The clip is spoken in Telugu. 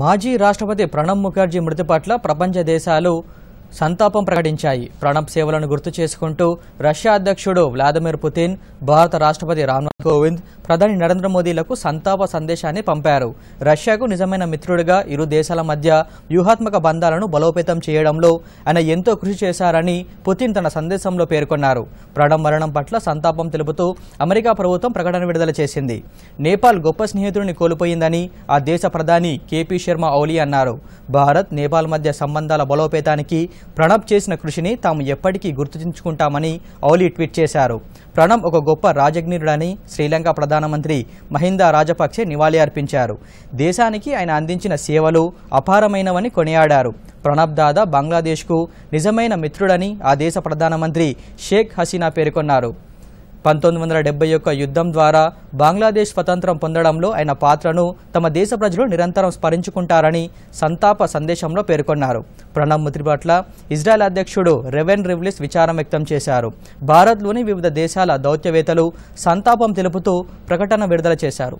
మాజీ రాష్ట్రపతి ప్రణబ్ ముఖర్జీ మృతి పట్ల ప్రపంచ దేశాలు సంతాపం ప్రకటించాయి ప్రణబ్ సేవలను గుర్తు చేసుకుంటూ రష్యా అధ్యక్షుడు వ్లాదిమిర్ పుతిన్ భారత రాష్ట్రపతి రామ్నాథ్ కోవింద్ ప్రధాని నరేంద్ర మోదీలకు సంతాప సందేశాన్ని పంపారు రష్యాకు నిజమైన మిత్రుడిగా ఇరు దేశాల మధ్య వ్యూహాత్మక బంధాలను బలోపేతం చేయడంలో ఆయన ఎంతో కృషి చేశారని పుతిన్ తన సందేశంలో పేర్కొన్నారు ప్రణబ్ మరణం పట్ల సంతాపం తెలుపుతూ అమెరికా ప్రభుత్వం ప్రకటన విడుదల చేసింది నేపాల్ గొప్ప స్నేహితుడిని కోల్పోయిందని ఆ దేశ ప్రధాని కేపీ శర్మ ఔలీ అన్నారు భారత్ నేపాల్ మధ్య సంబంధాల బలోపేతానికి ప్రణబ్ చేసిన కృషిని తాము ఎప్పటికీ గుర్తుంచుకుంటామని ఓలీ ట్వీట్ చేశారు ప్రణబ్ ఒక గొప్ప రాజజ్ఞుడని శ్రీలంక ప్రధానమంత్రి మహిందా రాజపక్షే నివాళి అర్పించారు దేశానికి ఆయన అందించిన సేవలు అపారమైనవని కొనియాడారు ప్రణబ్ దాదా బంగ్లాదేశ్కు నిజమైన మిత్రుడని ఆ దేశ ప్రధానమంత్రి షేక్ హసీనా పేర్కొన్నారు పంతొమ్మిది వందల డెబ్బై యొక్క యుద్ధం ద్వారా బంగ్లాదేశ్ స్వతంత్రం పొందడంలో ఆయన పాత్రను తమ దేశ ప్రజలు నిరంతరం స్మరించుకుంటారని సంతాప సందేశంలో పేర్కొన్నారు ప్రణబ్ ముద్రి పట్ల ఇజ్రాయెల్ అధ్యక్షుడు రెవెన్ రివ్లిస్ విచారం వ్యక్తం చేశారు భారత్లోని వివిధ దేశాల దౌత్యవేత్తలు సంతాపం తెలుపుతూ ప్రకటన విడుదల చేశారు